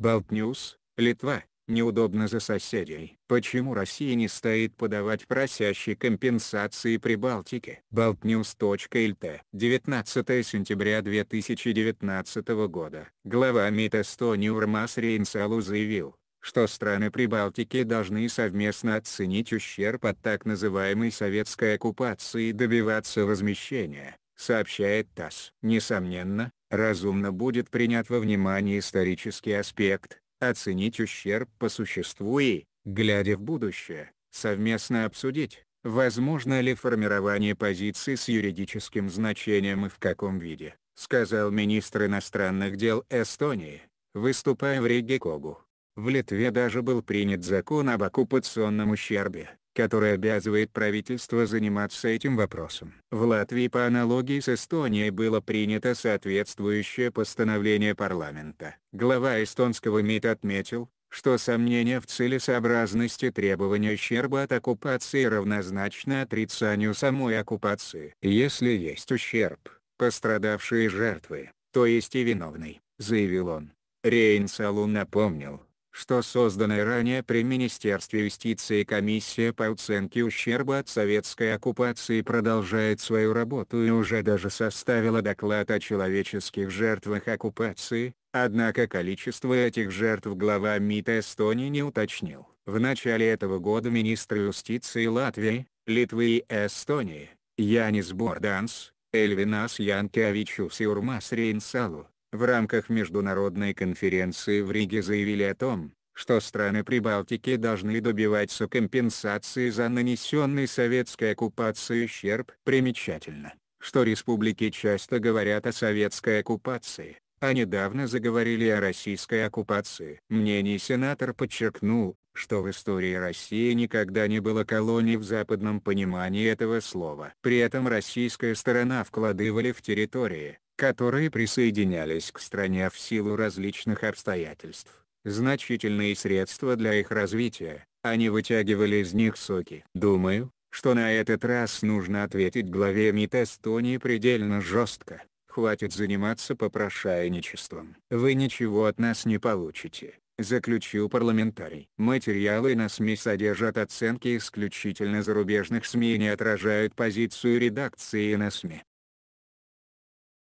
БалтНьюс, Литва, неудобно за соседей. Почему Россия не стоит подавать просящие компенсации при Балтике? Baltnews.lt 19 сентября 2019 года. Глава МИД Эстонии Урмас Рейнсалу заявил, что страны Прибалтики должны совместно оценить ущерб от так называемой советской оккупации и добиваться возмещения сообщает ТАСС. Несомненно, разумно будет принять во внимание исторический аспект, оценить ущерб по существу и, глядя в будущее, совместно обсудить, возможно ли формирование позиции с юридическим значением и в каком виде, сказал министр иностранных дел Эстонии, выступая в Риге Когу. В Литве даже был принят закон об оккупационном ущербе, который обязывает правительство заниматься этим вопросом. В Латвии по аналогии с Эстонией было принято соответствующее постановление парламента. Глава эстонского МИД отметил, что сомнения в целесообразности требования ущерба от оккупации равнозначно отрицанию самой оккупации. Если есть ущерб, пострадавшие жертвы, то есть и виновный, заявил он. Рейнсалу напомнил, что созданная ранее при Министерстве юстиции комиссия по оценке ущерба от советской оккупации продолжает свою работу и уже даже составила доклад о человеческих жертвах оккупации, однако количество этих жертв глава МИД Эстонии не уточнил. В начале этого года министры юстиции Латвии, Литвы и Эстонии, Янис Борданс, Эльвинас Янкевичус и Урмас Рейнсалу, в рамках международной конференции в Риге заявили о том, что страны Прибалтики должны добиваться компенсации за нанесенный советской оккупацией ущерб. Примечательно, что республики часто говорят о советской оккупации, а недавно заговорили о российской оккупации. Мнение сенатор подчеркнул, что в истории России никогда не было колоний в западном понимании этого слова. При этом российская сторона вкладывали в территории, которые присоединялись к стране в силу различных обстоятельств, значительные средства для их развития, они вытягивали из них соки. Думаю, что на этот раз нужно ответить главе МИД Эстонии предельно жестко. Хватит заниматься попрошайничеством. Вы ничего от нас не получите, заключил парламентарий. Материалы на СМИ содержат оценки исключительно зарубежных СМИ и не отражают позицию редакции на СМИ.